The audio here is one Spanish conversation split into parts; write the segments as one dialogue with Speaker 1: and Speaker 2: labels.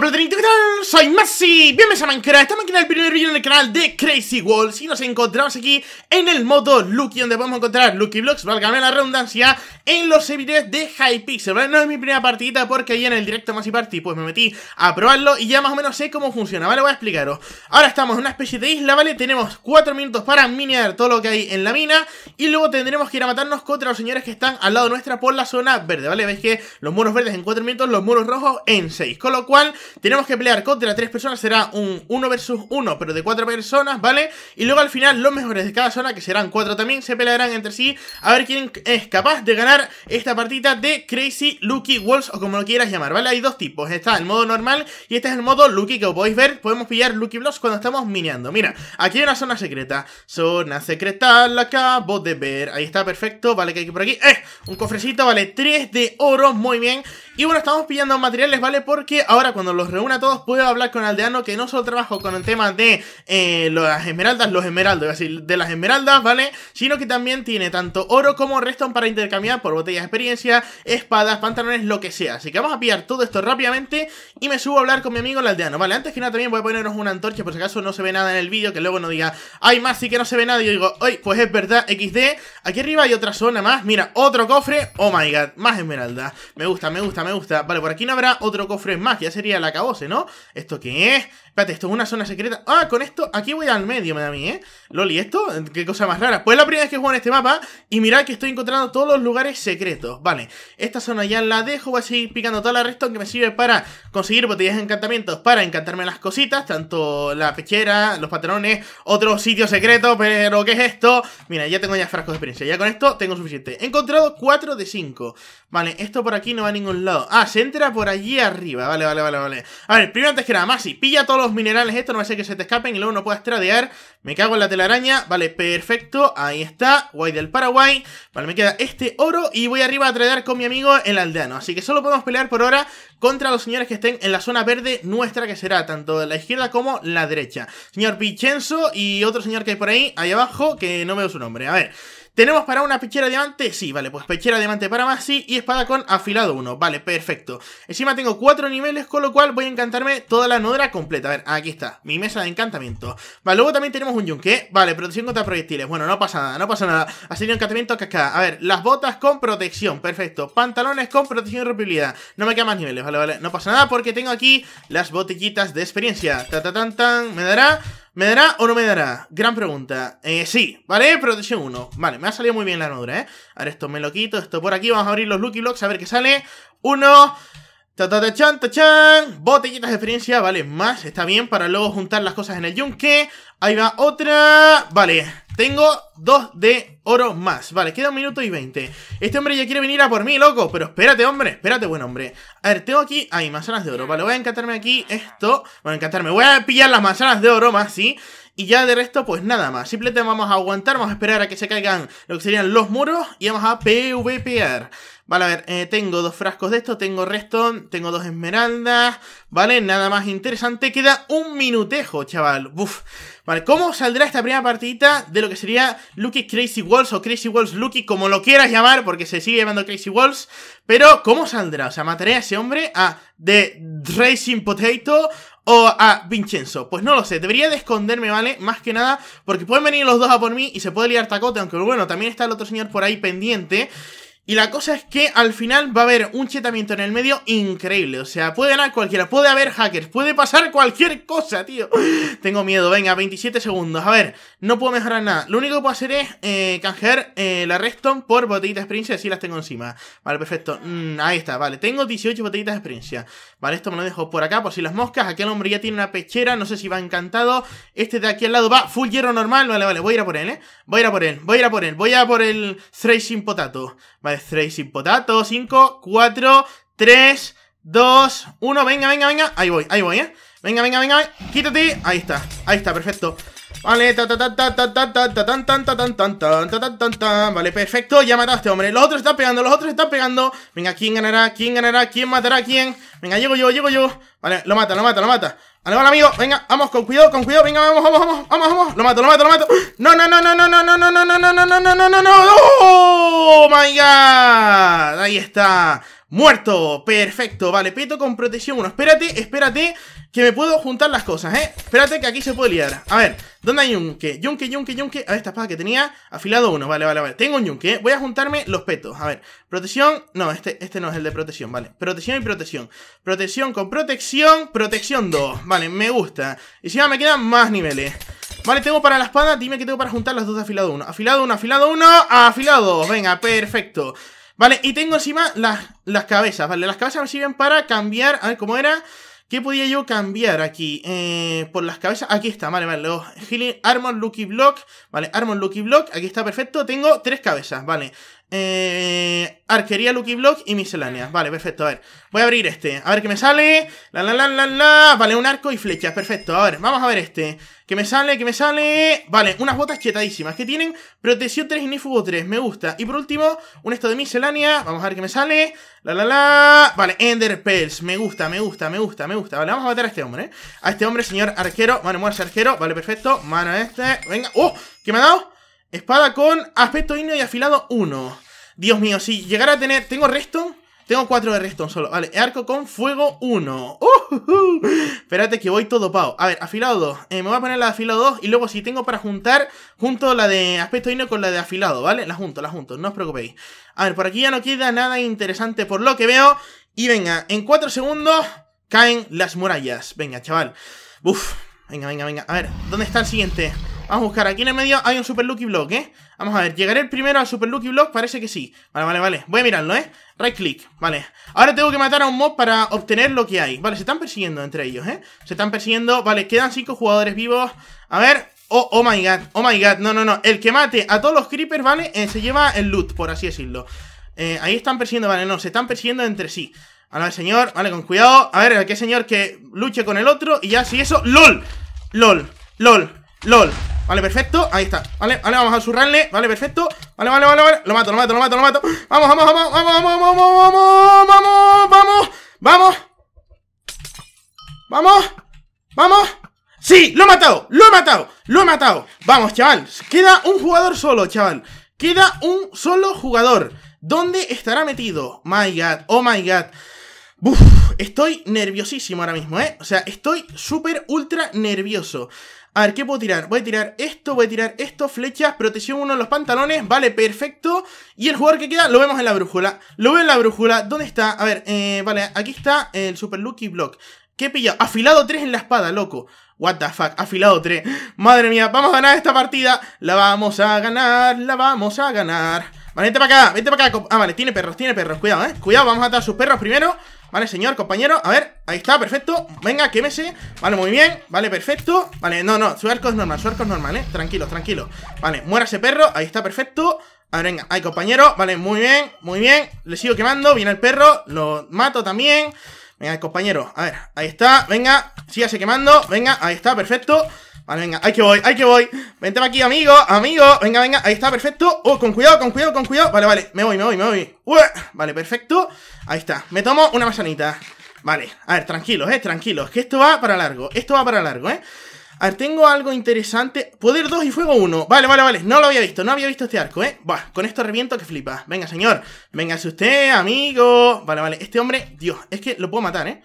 Speaker 1: ブルードリンク soy Messi, bienvenidos a Minecraft, estamos aquí en el primer vídeo en el canal de Crazy Walls y nos encontramos aquí en el modo Lucky, donde podemos encontrar Lucky Blocks, ganar la redundancia, en los servidores de Hypixel, ¿vale? No es mi primera partidita porque ahí en el directo Masi Party pues me metí a probarlo y ya más o menos sé cómo funciona, ¿vale? Voy a explicaros. Ahora estamos en una especie de isla, ¿vale? Tenemos 4 minutos para minear todo lo que hay en la mina y luego tendremos que ir a matarnos contra los señores que están al lado nuestra por la zona verde, ¿vale? Veis que los muros verdes en 4 minutos, los muros rojos en 6, con lo cual tenemos que pelear contra de las tres personas será un 1 versus 1, pero de cuatro personas, ¿vale? Y luego al final los mejores de cada zona, que serán cuatro también, se pelearán entre sí a ver quién es capaz de ganar esta partida de Crazy Lucky Walls, o como lo quieras llamar, ¿vale? Hay dos tipos, está el modo normal y este es el modo Lucky que os podéis ver, podemos pillar Lucky Blocks cuando estamos miniando, Mira, aquí hay una zona secreta, zona secreta la acabo de ver, ahí está perfecto, vale, que hay por aquí, ¡eh! Un cofrecito, vale, Tres de oro, muy bien. Y bueno, estamos pillando materiales, ¿vale? Porque ahora cuando los reúna todos puedo hablar con Aldeano, que no solo trabajo con el tema de eh, las esmeraldas, los esmeraldos, así de las esmeraldas, ¿vale? Sino que también tiene tanto oro como redstone para intercambiar por botellas de experiencia, espadas, pantalones, lo que sea. Así que vamos a pillar todo esto rápidamente y me subo a hablar con mi amigo el Aldeano, ¿vale? Antes que nada también voy a ponernos una antorcha por si acaso no se ve nada en el vídeo, que luego no diga, hay más, sí que no se ve nada. Y yo digo, hoy pues es verdad, XD. Aquí arriba hay otra zona más, mira, otro cofre, oh my god, más esmeralda Me gusta, me gusta, me gusta. Vale, por aquí no habrá otro cofre más, ya sería la acabose, ¿no? ¿Esto qué es? Espérate, esto es una zona secreta. Ah, con esto, aquí voy al medio, me da a mí, ¿eh? Loli, ¿esto? Qué cosa más rara. Pues la primera vez que juego en este mapa y mirad que estoy encontrando todos los lugares secretos. Vale, esta zona ya la dejo, voy a seguir picando toda la resto que me sirve para conseguir botellas de encantamientos, para encantarme las cositas, tanto la pechera, los patrones, otro sitio secreto, pero ¿qué es esto? Mira, ya tengo ya frascos de experiencia, ya con esto tengo suficiente. He encontrado 4 de 5. Vale, esto por aquí no va a ningún lado. Ah, se entra por allí arriba. Vale, vale, vale, vale. A ver, primero antes que nada, Masi, pilla todos los minerales esto no va a ser que se te escapen y luego no puedas tradear. Me cago en la telaraña. Vale, perfecto. Ahí está. Guay del Paraguay. Vale, me queda este oro y voy arriba a tradear con mi amigo el aldeano. Así que solo podemos pelear por ahora contra los señores que estén en la zona verde nuestra, que será tanto de la izquierda como la derecha. Señor Vincenzo y otro señor que hay por ahí, ahí abajo, que no veo su nombre. A ver... ¿Tenemos para una pechera diamante? Sí, vale, pues pechera diamante para más, sí, y espada con afilado 1, vale, perfecto. Encima tengo cuatro niveles, con lo cual voy a encantarme toda la nodra completa. A ver, aquí está, mi mesa de encantamiento. Vale, luego también tenemos un yunque, vale, protección contra proyectiles, bueno, no pasa nada, no pasa nada. Ha sido encantamiento cascada, a ver, las botas con protección, perfecto. Pantalones con protección y rompibilidad, no me quedan más niveles, vale, vale, no pasa nada porque tengo aquí las botellitas de experiencia. Ta, ta, tan, tan, me dará ¿Me dará o no me dará? Gran pregunta. Eh, sí, ¿vale? Protección 1. Vale, me ha salido muy bien la armadura, ¿eh? Ahora esto me lo quito, esto por aquí. Vamos a abrir los Lucky Blocks a ver qué sale. Uno... ta chan Botellitas de experiencia, vale, más. Está bien para luego juntar las cosas en el yunque. Ahí va otra. Vale, tengo dos de oro más. Vale, queda un minuto y veinte Este hombre ya quiere venir a por mí, loco. Pero espérate, hombre. Espérate, buen hombre. A ver, tengo aquí... Hay manzanas de oro. Vale, voy a encantarme aquí esto. Bueno, encantarme. Voy a pillar las manzanas de oro más, ¿sí? Y ya de resto, pues nada más. Simplemente vamos a aguantar, vamos a esperar a que se caigan lo que serían los muros y vamos a PVPR Vale, a ver, eh, tengo dos frascos de esto, tengo resto, tengo dos esmeraldas, ¿vale? Nada más interesante, queda un minutejo, chaval. Uf. Vale, ¿cómo saldrá esta primera partidita de lo que sería Lucky Crazy Walls o Crazy Walls Lucky, como lo quieras llamar, porque se sigue llamando Crazy Walls? Pero, ¿cómo saldrá? O sea, mataré a ese hombre a The Racing Potato o a Vincenzo. Pues no lo sé, debería de esconderme, ¿vale? Más que nada, porque pueden venir los dos a por mí y se puede liar tacote, aunque bueno, también está el otro señor por ahí pendiente. Y la cosa es que al final va a haber un chetamiento en el medio increíble. O sea, puede ganar cualquiera, puede haber hackers, puede pasar cualquier cosa, tío. Tengo miedo, venga, 27 segundos. A ver, no puedo mejorar nada. Lo único que puedo hacer es eh, canjear eh, la Redstone por botellitas de experiencia, así las tengo encima. Vale, perfecto. Mm, ahí está, vale. Tengo 18 botellitas de experiencia. Vale, esto me lo dejo por acá, por si las moscas. Aquel hombre ya tiene una pechera, no sé si va encantado. Este de aquí al lado va full hierro normal. Vale, vale, voy a ir a por él, ¿eh? Voy a ir a por él, voy a ir a por él, voy a por el Thracing potato. Vale sin Potato. 5, 4, 3, 2, 1. Venga, venga, venga. Ahí voy, ahí voy, ¿eh? Venga, venga, venga. Quítate. Ahí está. Ahí está, perfecto. Vale, ta ta Vale, perfecto, ya mataste, hombre Los otros están pegando, los otros están pegando Venga, ¿quién ganará? ¿Quién ganará? ¿Quién matará? ¿Quién? Venga, llego yo, llego yo Vale, lo mata, lo mata, lo mata Vale, amigo, venga, vamos, con cuidado, con cuidado Venga, vamos, vamos, vamos, vamos, vamos Lo mato, lo mato, lo mato No, no, no, no, no, no, no, no, no, no, no, no, no, no, no, no no. my god Ahí está Muerto, perfecto, vale, peto con protección 1 Espérate, espérate, que me puedo juntar las cosas, eh Espérate que aquí se puede liar A ver, ¿dónde hay yunque? Yunque, yunque, yunque A ver, esta espada que tenía, afilado 1, vale, vale, vale Tengo un yunque, ¿eh? voy a juntarme los petos A ver, protección, no, este, este no es el de protección, vale Protección y protección Protección con protección, protección 2 Vale, me gusta Y si me quedan más niveles Vale, tengo para la espada, dime que tengo para juntar las dos de afilado 1 Afilado 1, afilado 1, afilado 2 Venga, perfecto Vale, y tengo encima las, las cabezas, ¿vale? Las cabezas me sirven para cambiar, a ver cómo era... ¿Qué podía yo cambiar aquí? Eh, por las cabezas. Aquí está, vale, vale. luego, Healing Armor Lucky Block. Vale, Armor Lucky Block. Aquí está perfecto. Tengo tres cabezas, vale. Eh, arquería, Lucky Block y Miscelánea ah. Vale, perfecto. A ver, voy a abrir este. A ver qué me sale. La, la, la, la, la. Vale, un arco y flechas. Perfecto. A ver, vamos a ver este. Que me sale? que me sale? Vale, unas botas chetadísimas que tienen protección 3 y nifugo 3. Me gusta. Y por último, un esto de miscelánea. Vamos a ver qué me sale. La, la, la. Vale, Ender Pels, Me gusta, me gusta, me gusta, me gusta. Vale, vamos a matar a este hombre, ¿eh? A este hombre, señor arquero. Vale, muerce arquero. Vale, perfecto. Mano este. Venga. ¡Oh! ¿Qué me ha dado? Espada con aspecto indio y afilado 1. Dios mío, si llegar a tener... ¿Tengo resto? Tengo 4 de resto solo. Vale, arco con fuego 1. Uh, Espérate que voy todo pao. A ver, afilado 2. Eh, me voy a poner la de afilado 2 y luego si tengo para juntar, junto la de aspecto indio con la de afilado, ¿vale? La junto, la junto, no os preocupéis. A ver, por aquí ya no queda nada interesante por lo que veo. Y venga, en 4 segundos caen las murallas. Venga, chaval. Uf, venga, venga, venga. A ver, ¿dónde está el siguiente? Vamos a buscar aquí en el medio. Hay un Super Lucky Block, ¿eh? Vamos a ver, ¿llegaré el primero al Super Lucky Block? Parece que sí. Vale, vale, vale. Voy a mirarlo, ¿eh? Right click, vale. Ahora tengo que matar a un mob para obtener lo que hay. Vale, se están persiguiendo entre ellos, ¿eh? Se están persiguiendo. Vale, quedan cinco jugadores vivos. A ver, Oh, oh my god, oh my god, no, no, no El que mate a todos los creepers, ¿vale? Eh, se lleva el loot, por así decirlo eh, Ahí están persiguiendo, vale, no, se están persiguiendo entre sí A ver, señor, vale, con cuidado A ver, aquel señor que luche con el otro Y ya, si eso, LOL, LOL, LOL, LOL Vale, perfecto, ahí está Vale, vale, vamos a zurrarle vale, perfecto Vale, vale, vale, vale, lo mato, lo mato, lo mato, lo mato Vamos, vamos, vamos, vamos, vamos, vamos, vamos, vamos, vamos Vamos Vamos Vamos Sí, lo he matado, lo he matado, lo he matado Vamos, chaval, queda un jugador solo, chaval Queda un solo jugador ¿Dónde estará metido? My god, oh my god Uf. Estoy nerviosísimo ahora mismo, ¿eh? O sea, estoy súper ultra nervioso. A ver, ¿qué puedo tirar? Voy a tirar esto, voy a tirar esto, flechas, protección uno de los pantalones, vale, perfecto. Y el jugador que queda lo vemos en la brújula. Lo veo en la brújula, ¿dónde está? A ver, eh, vale, aquí está el Super Lucky Block. ¿Qué he pillado? Afilado 3 en la espada, loco. What the fuck, afilado 3. Madre mía, vamos a ganar esta partida. La vamos a ganar, la vamos a ganar. Vale, vete para acá, vete para acá. Ah, vale, tiene perros, tiene perros. Cuidado, eh. Cuidado, vamos a atar sus perros primero. Vale, señor, compañero, a ver, ahí está, perfecto Venga, quémese, vale, muy bien, vale, perfecto Vale, no, no, su arco es normal, su arco es normal, eh Tranquilo, tranquilo, vale, muera ese perro Ahí está, perfecto, a ver, venga, ahí, compañero Vale, muy bien, muy bien, le sigo quemando Viene el perro, lo mato también Venga, compañero, a ver, ahí está Venga, sígase quemando, venga, ahí está, perfecto Vale, venga, hay que voy, hay que voy Vente aquí, amigo, amigo Venga, venga, ahí está, perfecto Oh, con cuidado, con cuidado, con cuidado Vale, vale, me voy, me voy, me voy Vale, perfecto Ahí está, me tomo una manzanita Vale, a ver, tranquilos, eh, tranquilos Que esto va para largo, esto va para largo, eh a ver, tengo algo interesante. Poder 2 y fuego 1. Vale, vale, vale. No lo había visto. No había visto este arco, ¿eh? Buah, con esto reviento que flipa. Venga, señor. Véngase usted, amigo. Vale, vale. Este hombre, Dios, es que lo puedo matar, ¿eh?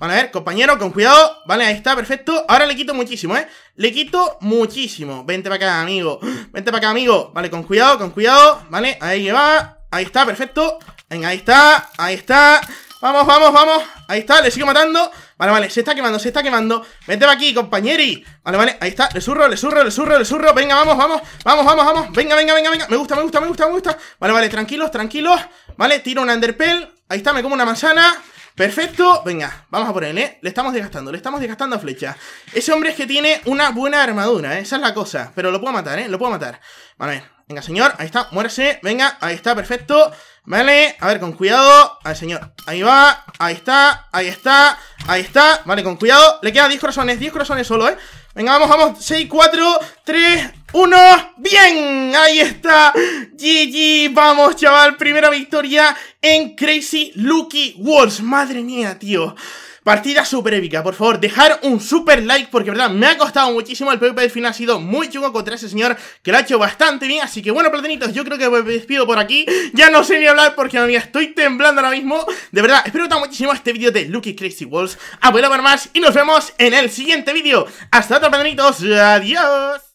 Speaker 1: vale a ver, compañero, con cuidado. Vale, ahí está, perfecto. Ahora le quito muchísimo, ¿eh? Le quito muchísimo. Vente para acá, amigo. Vente para acá, amigo. Vale, con cuidado, con cuidado. Vale, ahí va. Ahí está, perfecto. Venga, ahí está, ahí está. Vamos, vamos, vamos. Ahí está, le sigo matando. Vale, vale, se está quemando, se está quemando. Vente para aquí, compañeri. Vale, vale, ahí está. Le surro, le zurro, le surro, le zurro. Venga, vamos, vamos, vamos, vamos, vamos. Venga, venga, venga, venga. Me gusta, me gusta, me gusta, me gusta. Vale, vale, tranquilos, tranquilos. Vale, tiro una underpel. Ahí está, me como una manzana. Perfecto, venga, vamos a ponerle. Le estamos desgastando, le estamos desgastando a flecha. Ese hombre es que tiene una buena armadura, ¿eh? esa es la cosa. Pero lo puedo matar, ¿eh? Lo puedo matar. Vale, venga, señor, ahí está, muérese Venga, ahí está, perfecto. Vale, a ver, con cuidado. Al señor, ahí va, ahí está, ahí está, ahí está. Vale, con cuidado. Le queda 10 corazones, 10 corazones solo, ¿eh? Venga, vamos, vamos. 6, 4, 3, uno, bien, ahí está, GG, vamos chaval, primera victoria en Crazy Lucky Wars, madre mía tío, partida súper épica, por favor, dejar un super like porque, verdad, me ha costado muchísimo, el PvP del final ha sido muy chungo contra ese señor que lo ha hecho bastante bien, así que bueno, platanitos, yo creo que me despido por aquí, ya no sé ni hablar porque, mía, estoy temblando ahora mismo, de verdad, espero que muchísimo este vídeo de Lucky Crazy Walls, a ver más y nos vemos en el siguiente vídeo, hasta otro platanitos, adiós.